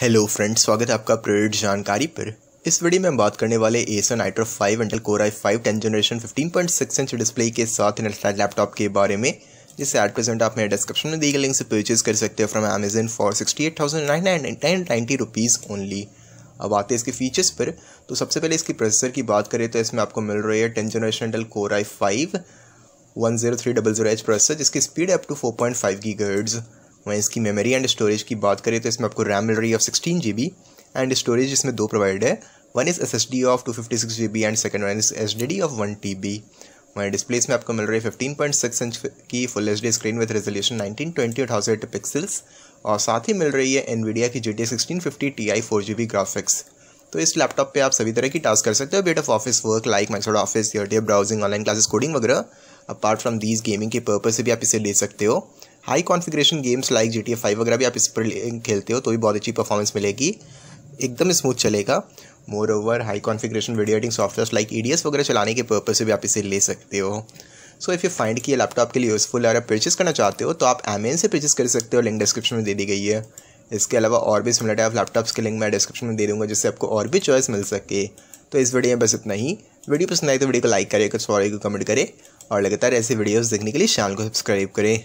hello friends स्वागत है आपका प्रेरित जानकारी पर इस वीडियो में हम बात करने वाले Acer Nitro five Intel Core i five ten generation fifteen point six inch display के साथ लैपटॉप के बारे में जिसे एट प्रेजेंट आप मेरे डिस्क्रिप्शन में दी गई लिंक से परचेज कर सकते हो from Amazon for sixty eight thousand nine ninety rupees only अब आते हैं इसके फीचर्स पर तो सबसे पहले इसकी प्रोसेसर की बात करें तो इसमें आपको मिल रही है ten generation Intel Core i five one zero three double zero H processor जिसकी speed up to four point five की गर्ड्स वहीं इसकी मेमोरी एंड स्टोरेज की बात करें तो इसमें आपको रैम मिल रही है of sixteen G B and storage इसमें दो प्रोवाइड है one is S S D of two fifty six G B and second one is S D D of one T B वहीं डिस्प्लेस में आपको मिल रही है फिफ्टीन पॉइंट सिक्स इंच की full H D screen with resolution nineteen twenty eight thousand pixels और साथ ही मिल रही है एनवीडिया की G T sixteen fifty T I four G B graphics तो इस लैपटॉप पे आप सभी तरह की टास्क कर सकते हो बेट of office work like Microsoft office browsing online classes coding वगैरह अपार्ट फ्रॉम दीज गेमिंग के पर्पज से भी आप इसे ले सकते हो high configuration games like G T F five वगैरह भी आप इस पर खेलते हो तो भी बहुत अच्छी परफॉर्मेंस मिलेगी एकदम स्मूथ चलेगा moreover high configuration video editing software like ई वगैरह चलाने के पर्पज से भी आप इसे ले सकते हो सो इफ़ यू फाइंड कि ये लैपटॉप के लिए यूज़फुल है और आप परचेस करना चाहते हो तो आप एमेन से परचेस कर सकते हो लिंक डिस्क्रिप्शन में दे दी गई है इसके अलावा और भी सिमिलर टाइप लैपटॉप्स के लिंक मैं डिस्क्रिप्शन में दे दूँगा जिससे आपको और भी चॉइस मिल सके तो इस वीडियो में बस इतना ही वीडियो पसंद आए तो वीडियो को लाइक करें सॉरी को कमेंट करें और लगातार ऐसे वीडियोस देखने के लिए चैनल को सब्सक्राइब करें